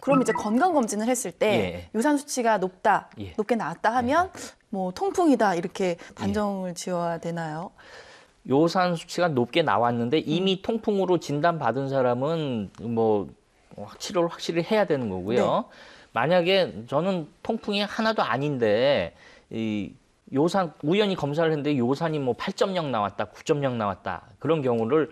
그럼 이제 음. 건강 검진을 했을 때 예. 유산 수치가 높다, 예. 높게 나왔다 하면 예. 뭐 통풍이다 이렇게 예. 단정을 지어야 되나요? 요산 수치가 높게 나왔는데 음. 이미 음. 통풍으로 진단받은 사람은 뭐 치료를 확실히 해야 되는 거고요. 네. 만약에 저는 통풍이 하나도 아닌데 이 요산 우연히 검사를 했는데 요산이 뭐 8.0 나왔다, 9.0 나왔다 그런 경우를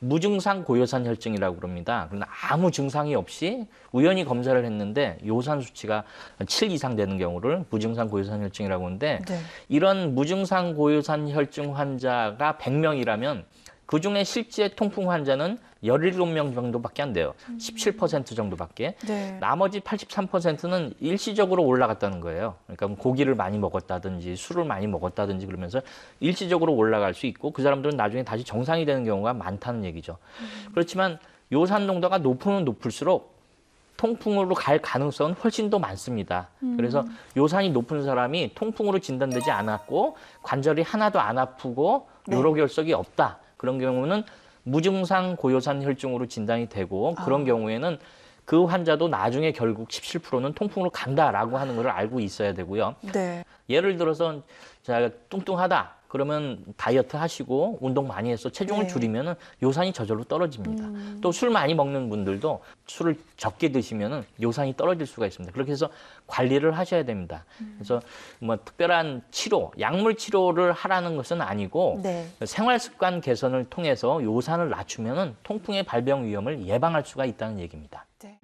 무증상 고요산 혈증이라고 그럽니다. 그런데 아무 증상이 없이 우연히 검사를 했는데 요산 수치가 7 이상 되는 경우를 무증상 고요산 혈증이라고 하는데 네. 이런 무증상 고요산 혈증 환자가 100명이라면 그중에 실제 통풍 환자는 17명 정도밖에 안 돼요. 17% 음. 정도밖에. 네. 나머지 83%는 일시적으로 올라갔다는 거예요. 그러니까 뭐 고기를 많이 먹었다든지 술을 많이 먹었다든지 그러면서 일시적으로 올라갈 수 있고 그 사람들은 나중에 다시 정상이 되는 경우가 많다는 얘기죠. 음. 그렇지만 요산 농도가 높으면 높을수록 통풍으로 갈 가능성은 훨씬 더 많습니다. 음. 그래서 요산이 높은 사람이 통풍으로 진단되지 않았고 관절이 하나도 안 아프고 네. 요로결석이 없다. 그런 경우는 무증상 고요산 혈증으로 진단이 되고 아. 그런 아. 경우에는 그 환자도 나중에 결국 17%는 통풍으로 간다라고 하는 것을 알고 있어야 되고요. 네. 예를 들어서 제가 뚱뚱하다. 그러면 다이어트 하시고 운동 많이 해서 체중을 네. 줄이면은 요산이 저절로 떨어집니다. 음. 또술 많이 먹는 분들도 술을 적게 드시면은 요산이 떨어질 수가 있습니다. 그렇게 해서 관리를 하셔야 됩니다. 음. 그래서 뭐 특별한 치료, 약물 치료를 하라는 것은 아니고 네. 생활 습관 개선을 통해서 요산을 낮추면은 통풍의 발병 위험을 예방할 수가 있다는 얘기입니다. 네.